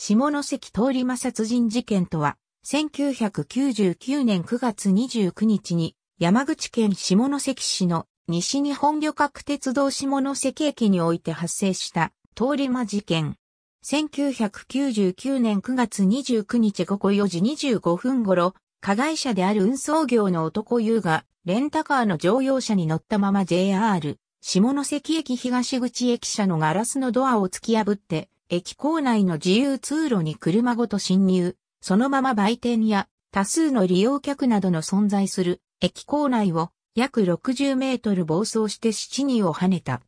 下関通り魔殺人事件とは、1999年9月29日に山口県下関市の西日本旅客鉄道下関駅において発生した通り魔事件。1999年9月29日午後4時25分頃、加害者である運送業の男優が、レンタカーの乗用車に乗ったまま JR、下関駅東口駅舎のガラスのドアを突き破って、駅構内の自由通路に車ごと侵入、そのまま売店や多数の利用客などの存在する駅構内を約60メートル暴走して7人を跳ねた。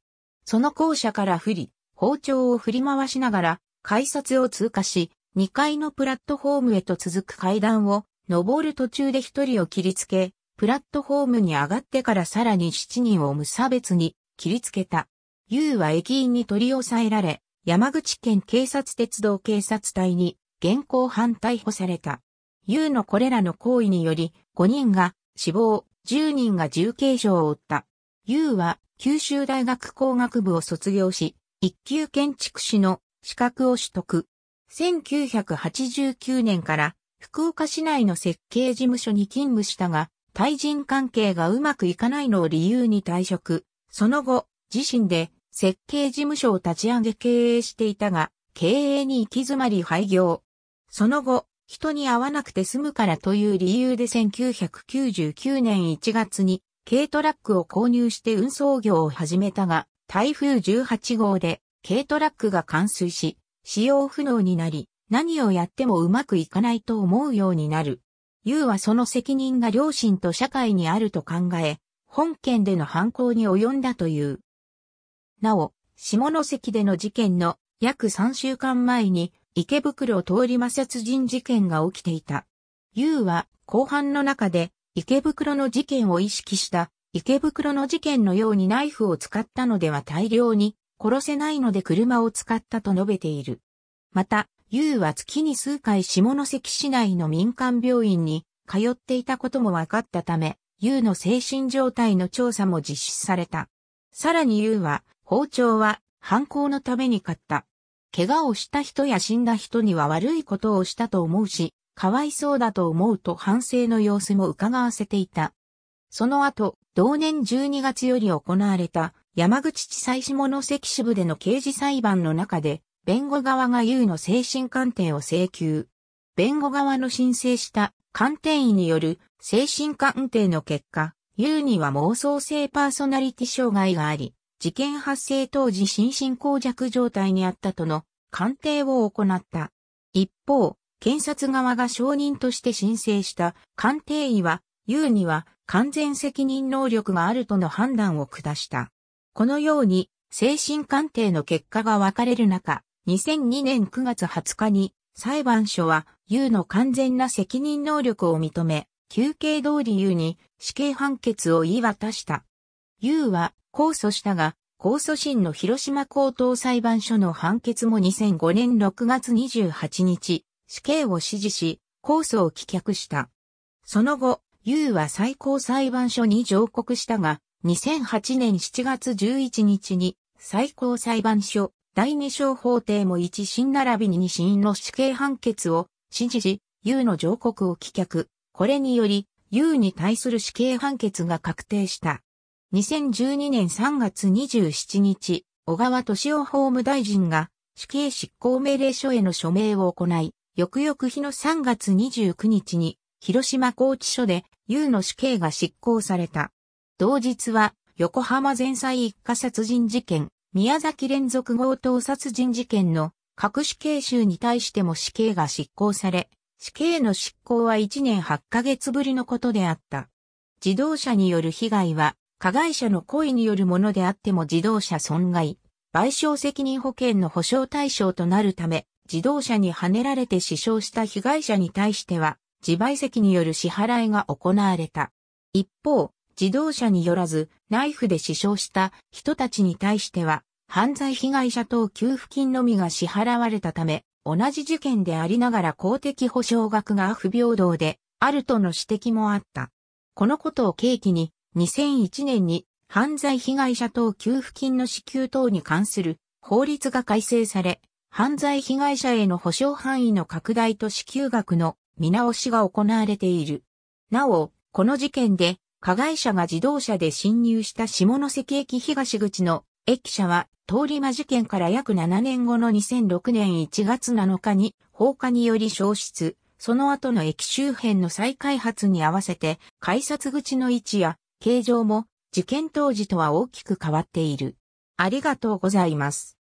その校舎から降り、包丁を振り回しながら改札を通過し、2階のプラットホームへと続く階段を登る途中で1人を切りつけ、プラットホームに上がってからさらに7人を無差別に切りつけた。優は駅員に取り押さえられ、山口県警察鉄道警察隊に現行犯逮捕された。U のこれらの行為により5人が死亡、10人が重軽傷を負った。U は九州大学工学部を卒業し、一級建築士の資格を取得。1989年から福岡市内の設計事務所に勤務したが、対人関係がうまくいかないのを理由に退職。その後、自身で設計事務所を立ち上げ経営していたが、経営に行き詰まり廃業。その後、人に会わなくて済むからという理由で1999年1月に軽トラックを購入して運送業を始めたが、台風18号で軽トラックが冠水し、使用不能になり、何をやってもうまくいかないと思うようになる。優はその責任が両親と社会にあると考え、本件での犯行に及んだという。なお、下関での事件の約3週間前に池袋通り魔殺人事件が起きていた。U は後半の中で池袋の事件を意識した池袋の事件のようにナイフを使ったのでは大量に殺せないので車を使ったと述べている。また、U は月に数回下関市内の民間病院に通っていたことも分かったため、U の精神状態の調査も実施された。さらに U は包丁は犯行のために買った。怪我をした人や死んだ人には悪いことをしたと思うし、かわいそうだと思うと反省の様子も伺わせていた。その後、同年12月より行われた山口地裁下関支部での刑事裁判の中で、弁護側が優の精神鑑定を請求。弁護側の申請した鑑定医による精神鑑定の結果、優には妄想性パーソナリティ障害があり、事件発生当時心神耗弱状態にあったとの鑑定を行った。一方、検察側が証人として申請した鑑定医は、優には完全責任能力があるとの判断を下した。このように、精神鑑定の結果が分かれる中、2002年9月20日に裁判所は優の完全な責任能力を認め、休憩通り優に死刑判決を言い渡した。優は控訴したが、控訴審の広島高等裁判所の判決も2005年6月28日、死刑を支持し、控訴を棄却した。その後、優は最高裁判所に上告したが、2008年7月11日に最高裁判所第二小法廷も1審並びに2審の死刑判決を支持し、優の上告を棄却。これにより、優に対する死刑判決が確定した。2012年3月27日、小川敏夫法務大臣が死刑執行命令書への署名を行い、翌々日の3月29日に広島拘置所で有の死刑が執行された。同日は横浜前妻一家殺人事件、宮崎連続強盗殺人事件の各死刑囚に対しても死刑が執行され、死刑の執行は1年8ヶ月ぶりのことであった。自動車による被害は加害者の故意によるものであっても自動車損害、賠償責任保険の保障対象となるため、自動車にはねられて死傷した被害者に対しては、自賠責による支払いが行われた。一方、自動車によらず、ナイフで死傷した人たちに対しては、犯罪被害者等給付金のみが支払われたため、同じ事件でありながら公的保障額が不平等で、あるとの指摘もあった。このことを契機に、2001年に犯罪被害者等給付金の支給等に関する法律が改正され、犯罪被害者への保障範囲の拡大と支給額の見直しが行われている。なお、この事件で、加害者が自動車で侵入した下関駅東口の駅舎は、通り魔事件から約7年後の2006年1月7日に放火により消失、その後の駅周辺の再開発に合わせて、改札口の位置や形状も事件当時とは大きく変わっている。ありがとうございます。